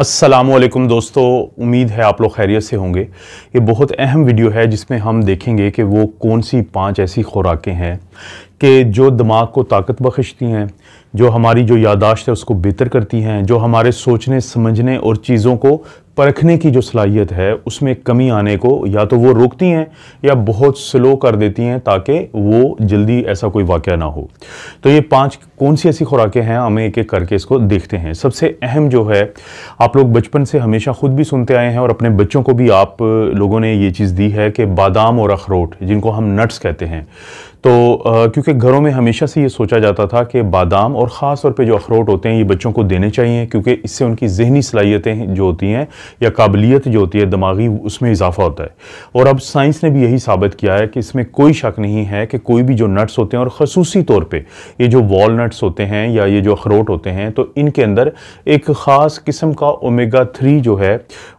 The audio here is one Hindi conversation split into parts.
असलम दोस्तों उम्मीद है आप लोग खैरियत से होंगे ये बहुत अहम वीडियो है जिसमें हम देखेंगे कि वो कौन सी पांच ऐसी खुराकें हैं कि जो दिमाग को ताकत बख्शती हैं जो हमारी जो यादाश्त है उसको बेहतर करती हैं जो हमारे सोचने समझने और चीज़ों को परखने की जो सलाहियत है उसमें कमी आने को या तो वो रोकती हैं या बहुत स्लो कर देती हैं ताकि वो जल्दी ऐसा कोई वाक़ ना हो तो ये पांच कौन सी ऐसी खुराकें हैं हमें एक एक करके इसको देखते हैं सबसे अहम जो है आप लोग बचपन से हमेशा ख़ुद भी सुनते आए हैं और अपने बच्चों को भी आप लोगों ने ये चीज़ दी है कि बादाम और अखरोट जिनको हम नट्स कहते हैं तो क्योंकि घरों में हमेशा से ये सोचा जाता था कि बादाम और ख़ास तौर पे जो अखरोट होते हैं ये बच्चों को देने चाहिए क्योंकि इससे उनकी जहनी सलाहियतें जो होती हैं या काबिलियत जो होती है दिमागी उसमें इजाफा होता है और अब साइंस ने भी यही साबित किया है कि इसमें कोई शक नहीं है कि कोई भी जो नट्स होते हैं और खसूसी तौर पर ये जो नट्स होते हैं या ये जो अखरोट होते हैं तो इनके अंदर एक ख़ास किस्म का ओमेगा थ्री जो है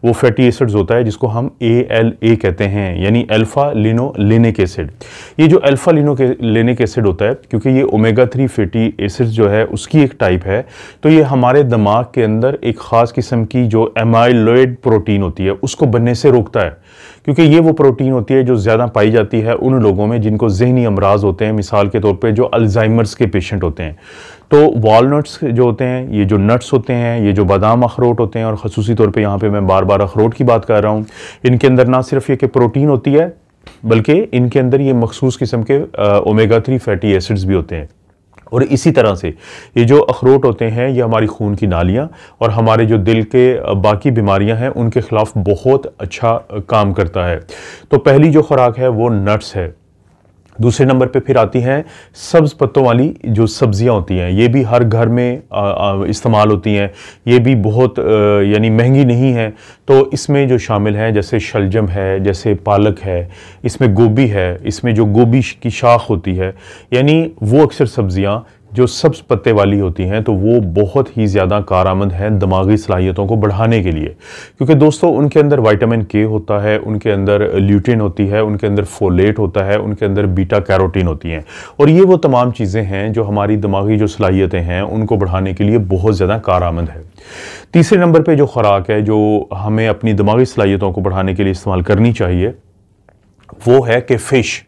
वो फैटी एसिड्स होता है जिसको हम ए एल ए कहते हैं यानी एल्फ़ा लिनो लिनिक एसिड ये जो अल्फ़ा लिनो के एसिड होता है क्योंकि ये ओमेगा थ्री फेटी एसिड जो है उसकी एक टाइप है तो ये हमारे दिमाग के अंदर एक ख़ास किस्म की जो एमाइलोइड प्रोटीन होती है उसको बनने से रोकता है क्योंकि ये वो प्रोटीन होती है जो ज़्यादा पाई जाती है उन लोगों में जिनको जहनी अमराज होते हैं मिसाल के तौर पर जो अल्जाइमर्स के पेशेंट होते हैं तो वॉलट्स जो होते हैं ये जो नट्स होते हैं ये जो बादाम अखरोट होते हैं और खसूसी तौर पे यहाँ पे मैं बार बार अखरोट की बात कर रहा हूँ इनके अंदर ना सिर्फ ये कि प्रोटीन होती है बल्कि इनके अंदर ये मखसूस किस्म के ओमेगा थ्री फैटी एसिड्स भी होते हैं और इसी तरह से ये जो अखरोट होते हैं ये हमारी खून की नालियाँ और हमारे जो दिल के बाकी बीमारियाँ हैं उनके ख़िलाफ़ बहुत अच्छा काम करता है तो पहली जो खुराक है वो नट्स है दूसरे नंबर पे फिर आती हैं सब्ज़ पत्तों वाली जो सब्ज़ियां होती हैं ये भी हर घर में इस्तेमाल होती हैं ये भी बहुत यानी महंगी नहीं है तो इसमें जो शामिल हैं जैसे शलजम है जैसे पालक है इसमें गोभी है इसमें जो गोभी की शाख होती है यानी वो अक्सर सब्ज़ियाँ जो सब्ज पत्ते वाली होती हैं तो वो बहुत ही ज़्यादा कारामंद हैं दिमागी सलाहियतों को बढ़ाने के लिए क्योंकि दोस्तों उनके अंदर वाइटामिन के होता है उनके अंदर ल्यूटिन होती है उनके अंदर फोलेट होता है उनके अंदर बीटा कैरोटीन होती हैं और ये वो तमाम चीज़ें हैं जो हमारी दिमागी जो सलाहियतें हैं उनको बढ़ाने के लिए बहुत ज़्यादा कारामंद है तीसरे नंबर पर जो खुराक है जो हमें अपनी दिमागी सलाहियतों को बढ़ाने के लिए इस्तेमाल करनी चाहिए वो है कि फ़िश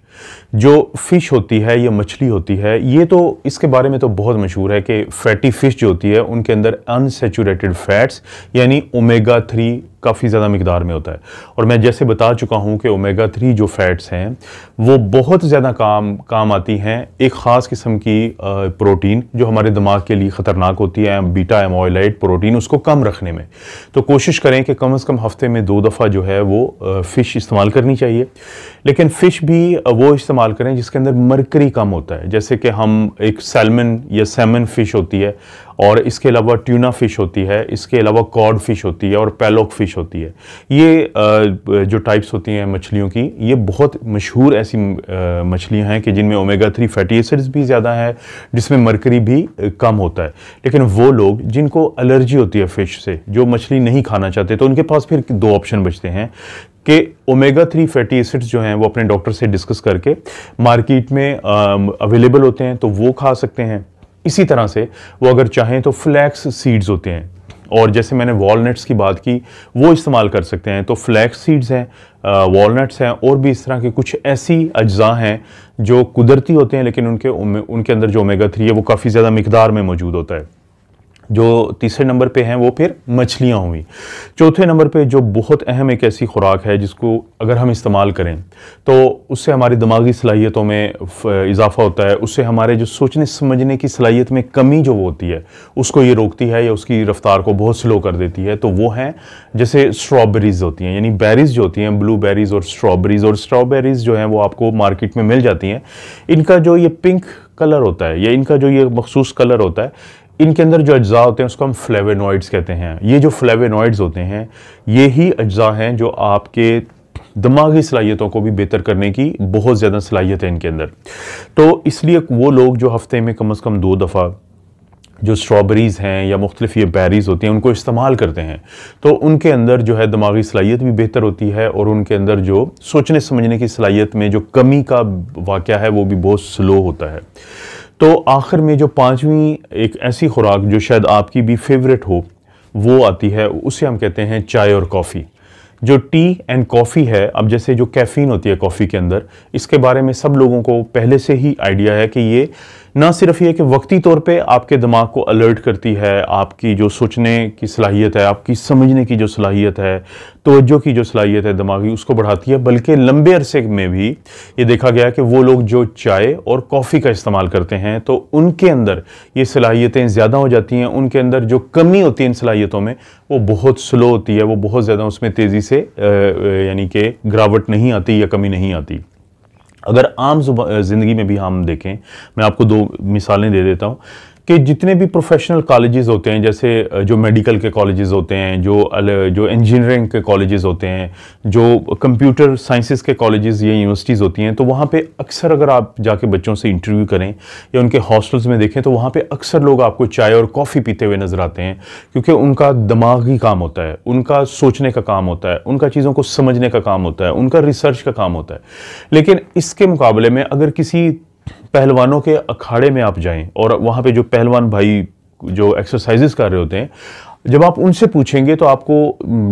जो फ़िश होती है या मछली होती है ये तो इसके बारे में तो बहुत मशहूर है कि फैटी फ़िश जो होती है उनके अंदर अनसेचूरेटेड फैट्स यानी ओमेगा थ्री काफ़ी ज़्यादा मकदार में होता है और मैं जैसे बता चुका हूँ कि ओमेगा थ्री जो फैट्स हैं वो बहुत ज़्यादा काम काम आती हैं एक ख़ास किस्म की प्रोटीन जो हमारे दिमाग के लिए ख़तरनाक होती है बीटा एमोइलाइट प्रोटीन उसको कम रखने में तो कोशिश करें कि कम अज़ कम हफ़्ते में दो दफ़ा जो है वो फ़िश इस्तेमाल करनी चाहिए लेकिन फ़िश भी वो इस्तेमाल इस्तेमाल करें जिसके अंदर मरकरी कम होता है जैसे कि हम एक सैलमन या सैमन फ़िश होती है और इसके अलावा ट्यूना फ़िश होती है इसके अलावा कॉड फ़िश होती है और पैलोक फ़िश होती है ये जो टाइप्स होती हैं मछलियों की ये बहुत मशहूर ऐसी मछलियां हैं कि जिनमें ओमेगा थ्री फैटी एसिड्स भी ज़्यादा है जिसमें मरकरी भी कम होता है लेकिन वो लोग जिनको एलर्जी होती है फ़िश से जो मछली नहीं खाना चाहते तो उनके पास फिर दो ऑप्शन बचते हैं कि ओमेगा थ्री फैटी एसिड्स जो हैं वो अपने डॉक्टर से डिस्कस करके मार्केट में अवेलेबल um, होते हैं तो वो खा सकते हैं इसी तरह से वो अगर चाहें तो फ्लैक्स सीड्स होते हैं और जैसे मैंने वॉलनट्स की बात की वो इस्तेमाल कर सकते हैं तो फ्लैक्स सीड्स हैं वॉलनट्स uh, हैं और भी इस तरह के कुछ ऐसी अज्जा हैं जो कुदरती होते हैं लेकिन उनके उनके अंदर जो ओमेगा थ्री है वो काफ़ी ज़्यादा मकदार में मौजूद होता है जो तीसरे नंबर पे हैं वो फिर मछलियाँ हुई चौथे नंबर पे जो बहुत अहम एक ऐसी खुराक है जिसको अगर हम इस्तेमाल करें तो उससे हमारी दिमागी सलाहियतों में इजाफा होता है उससे हमारे जो सोचने समझने की सलाहियत में कमी जो होती है उसको ये रोकती है या उसकी रफ़्तार को बहुत स्लो कर देती है तो वो हैं जैसे स्ट्रॉबेरीज़ होती हैं यानी बेरीज़ जो होती हैं ब्लू बेरीज़ और स्ट्रॉबेरीज़ और स्ट्रॉबेरीज़ जो हैं वो आपको मार्केट में मिल जाती हैं इनका जो ये पिंक कलर होता है या इनका जो ये मखसूस कलर होता है इनके अंदर जो अज्जा होते हैं उसको हम फ्लेवेनॉइड्स कहते हैं ये जो फ्लेवेनॉइड्स होते हैं ये ही अज्जा हैं जो आपके दिमागी सलाहियतों को भी बेहतर करने की बहुत ज़्यादा सलाहियत है इनके अंदर तो इसलिए वो लोग जो हफ्ते में कम अज़ कम दो दफ़ा जो स्ट्रॉबेरीज़ हैं या मुख्तलिफ ये बेरीज़ होती हैं उनको इस्तेमाल करते हैं तो उनके अंदर जो है दिमागी सलाहियत भी बेहतर होती है और उनके अंदर जो सोचने समझने की सलाहियत में जो कमी का वाक़ है वो भी बहुत स्लो होता है तो आखिर में जो पाँचवीं एक ऐसी खुराक जो शायद आपकी भी फेवरेट हो वो आती है उसे हम कहते हैं चाय और कॉफ़ी जो टी एंड कॉफ़ी है अब जैसे जो कैफ़ीन होती है कॉफ़ी के अंदर इसके बारे में सब लोगों को पहले से ही आइडिया है कि ये ना सिर्फ ये कि वक्ती तौर पे आपके दिमाग को अलर्ट करती है आपकी जो सोचने की सलाहियत है आपकी समझने की जो सलाहियत है तोज्जो की जो सलाहियत है दिमागी उसको बढ़ाती है बल्कि लंबे अरसे में भी ये देखा गया कि वो लोग जो चाय और कॉफ़ी का इस्तेमाल करते हैं तो उनके अंदर ये सलाहियतें ज़्यादा हो जाती हैं उनके अंदर जो कमी होती है इन सलाहियतों में वो बहुत स्लो होती है वो बहुत ज़्यादा उसमें तेज़ी से से यानी कि गिरावट नहीं आती या कमी नहीं आती अगर आम ज़िंदगी में भी हम देखें मैं आपको दो मिसालें दे देता हूँ कि जितने भी प्रोफेशनल कॉलेजेस होते हैं जैसे जो मेडिकल के कॉलेजेस होते हैं जो जो इंजीनियरिंग के कॉलेजेस होते हैं जो कंप्यूटर साइंसेस के कॉलेजेस या यूनिवर्सिटीज़ होती हैं तो वहाँ पे अक्सर अगर आप जाके बच्चों से इंटरव्यू करें या उनके हॉस्टल्स में देखें तो वहाँ पर अक्सर लोग आपको चाय और कॉफ़ी पीते हुए नज़र आते हैं क्योंकि उनका दिमाग काम होता है उनका सोचने का काम होता है उनका चीज़ों को समझने का काम होता है उनका रिसर्च का काम होता है लेकिन इसके मुकाबले में अगर किसी पहलवानों के अखाड़े में आप जाएं और वहाँ पे जो पहलवान भाई जो एक्सरसाइजेस कर रहे होते हैं जब आप उनसे पूछेंगे तो आपको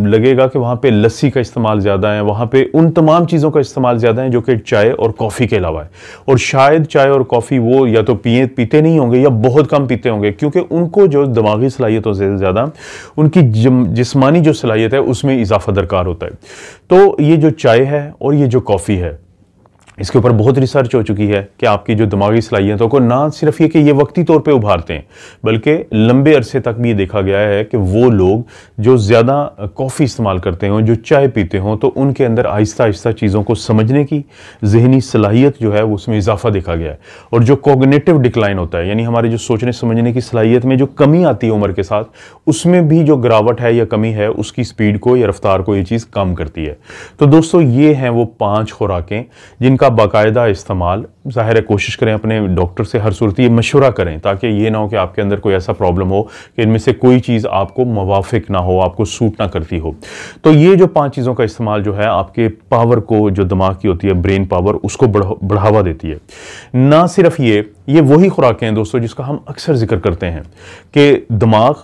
लगेगा कि वहाँ पे लस्सी का इस्तेमाल ज़्यादा है वहाँ पे उन तमाम चीज़ों का इस्तेमाल ज़्यादा है जो कि चाय और कॉफ़ी के अलावा है और शायद चाय और कॉफ़ी वो या तो पिए पीते नहीं होंगे या बहुत कम पीते होंगे क्योंकि उनको जो दिमागी सलाहियतों से ज़्यादा उनकी जिसमानी जो सलाहियत है उसमें इजाफा दरकार होता है तो ये जो चाय है और ये जो कॉफ़ी है इसके ऊपर बहुत रिसर्च हो चुकी है कि आपकी जो दिमागी सलाहियतों को ना सिर्फ ये कि ये वक्ती तौर पे उभारते हैं बल्कि लंबे अरसे तक भी ये देखा गया है कि वो लोग जो ज़्यादा कॉफ़ी इस्तेमाल करते हों जो चाय पीते हों तो उनके अंदर आहिस्ता आहिस्ता चीज़ों को समझने की जहनी सलाहियत जो है वो उसमें इजाफा देखा गया है और जो कोगनेटिव डिक्लाइन होता है यानी हमारे जो सोचने समझने की सलाहियत में जो कमी आती है उम्र के साथ उसमें भी जो गिरावट है या कमी है उसकी स्पीड को या रफ्तार को ये चीज़ कम करती है तो दोस्तों ये हैं वो पाँच खुराकें जिनका का बाकायदा इस्तेमाल ज़ाहिर है कोशिश करें अपने डॉक्टर से हर सूरत ये मशवरा करें ताकि ये ना हो कि आपके अंदर कोई ऐसा प्रॉब्लम हो कि इनमें से कोई चीज़ आपको मुाफिक ना हो आपको सूट ना करती हो तो ये जो पाँच चीज़ों का इस्तेमाल जो है आपके पावर को जो दिमाग की होती है ब्रेन पावर उसको बढ़ावा देती है ना सिर्फ ये ये वही खुराकें हैं दोस्तों जिसका हम अक्सर जिक्र करते हैं कि दिमाग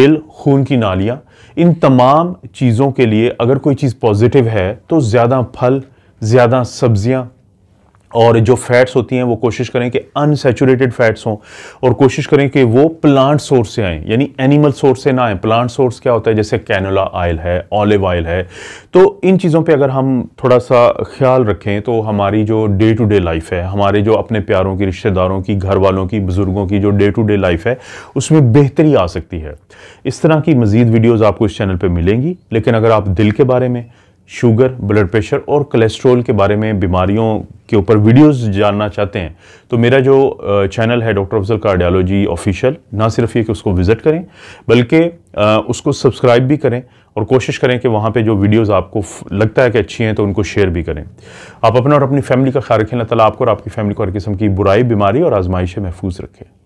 दिल खून की नालियाँ इन तमाम चीज़ों के लिए अगर कोई चीज़ पॉजिटिव है तो ज़्यादा फल ज़्यादा सब्जियाँ और जो फैट्स होती हैं वो कोशिश करें कि अनसेचुरेटेड फैट्स हों और कोशिश करें कि वो प्लांट सोर्स से आएँ यानी एनिमल सोर्स से ना आएँ प्लांट सोर्स क्या होता है जैसे कैनोला ऑयल है ऑलिव ऑयल है तो इन चीज़ों पे अगर हम थोड़ा सा ख्याल रखें तो हमारी जो डे टू डे लाइफ है हमारे जो अपने प्यारों की रिश्तेदारों की घर वालों की बुज़ुर्गों की जो डे टू डे लाइफ है उसमें बेहतरी आ सकती है इस तरह की मज़ीद वीडियोज़ आपको इस चैनल पर मिलेंगी लेकिन अगर आप दिल के बारे में शुगर ब्लड प्रेशर और कोलेस्ट्रोल के बारे में बीमारियों के ऊपर वीडियोस जानना चाहते हैं तो मेरा जो चैनल है डॉक्टर अफजल कार्डियोलॉजी ऑफिशियल ना सिर्फ ये कि उसको विज़िट करें बल्कि उसको सब्सक्राइब भी करें और कोशिश करें कि वहाँ पे जो वीडियोस आपको लगता है कि अच्छी हैं तो उनको शेयर भी करें आप अपना और अपनी फैमिली का ख्याल रखें अल्लाह तला आपको और आपकी फैमिली को हर किस्म की बुराई बीमारी और आजमाइशें महफूज रखें